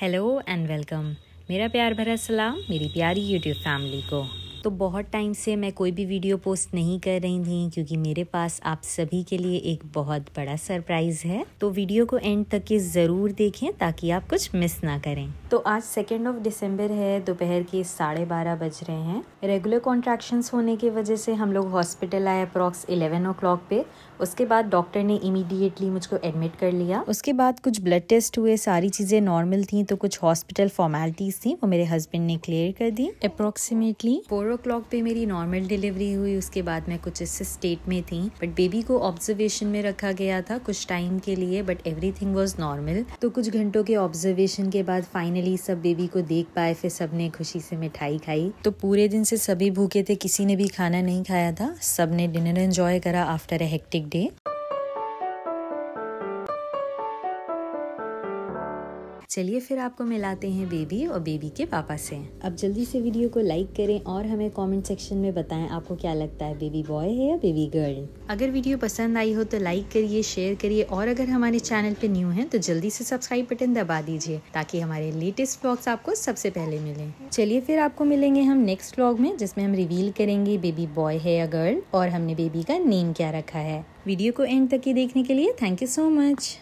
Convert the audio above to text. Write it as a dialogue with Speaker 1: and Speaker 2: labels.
Speaker 1: hello and welcome मेरा प्यार भरा सलाम मेरी प्यारी यूट्यूब फैमिली को तो बहुत टाइम से मैं कोई भी वीडियो पोस्ट नहीं कर रही थी क्योंकि मेरे पास आप सभी के लिए एक बहुत बड़ा सरप्राइज़ है तो वीडियो को एंड तक के ज़रूर देखें ताकि आप कुछ मिस ना करें तो आज सेकेंड ऑफ दिसंबर है दोपहर के साढ़े बारह बज रहे हैं रेगुलर कॉन्ट्रैक्शन होने की वजह से हम लोग हॉस्पिटल आए अप्रॉक्स इलेवन ओ क्लॉक पे उसके बाद डॉक्टर ने इमीडिएटली मुझको एडमिट कर लिया उसके बाद कुछ ब्लड टेस्ट हुए सारी चीज़ें नॉर्मल थी तो कुछ हॉस्पिटल फॉर्मेलिटीज़ थी वो मेरे हस्बैंड ने क्लियर कर दी अप्रोक्सीमेटली फोर क्लॉक पे मेरी नॉर्मल डिलीवरी हुई उसके बाद मैं कुछ इस स्टेट में थी बट बेबी को ऑब्जर्वेशन में रखा गया था कुछ टाइम के लिए but everything was normal तो कुछ घंटों के ऑब्जर्वेशन के बाद फाइनली सब बेबी को देख पाए फिर सबने खुशी से मिठाई खाई तो पूरे दिन से सभी भूखे थे किसी ने भी खाना नहीं खाया था सबने डिनर एंजॉय करा आफ्टर ए हेक्टिक डे चलिए फिर आपको मिलाते हैं बेबी और बेबी के पापा से अब जल्दी से वीडियो को लाइक करें और हमें कमेंट सेक्शन में बताएं आपको क्या लगता है बेबी बॉय है या बेबी गर्ल अगर वीडियो पसंद आई हो तो लाइक करिए शेयर करिए और अगर हमारे चैनल पे न्यू हैं तो जल्दी से सब्सक्राइब बटन दबा दीजिए ताकि हमारे लेटेस्ट ब्लॉग्स आपको सबसे पहले मिले चलिए फिर आपको मिलेंगे हम नेक्स्ट ब्लॉग में जिसमें हम रिवील करेंगे बेबी बॉय है या गर्ल और हमने बेबी का नेम क्या रखा है वीडियो को एंड तक ही देखने के लिए थैंक यू सो मच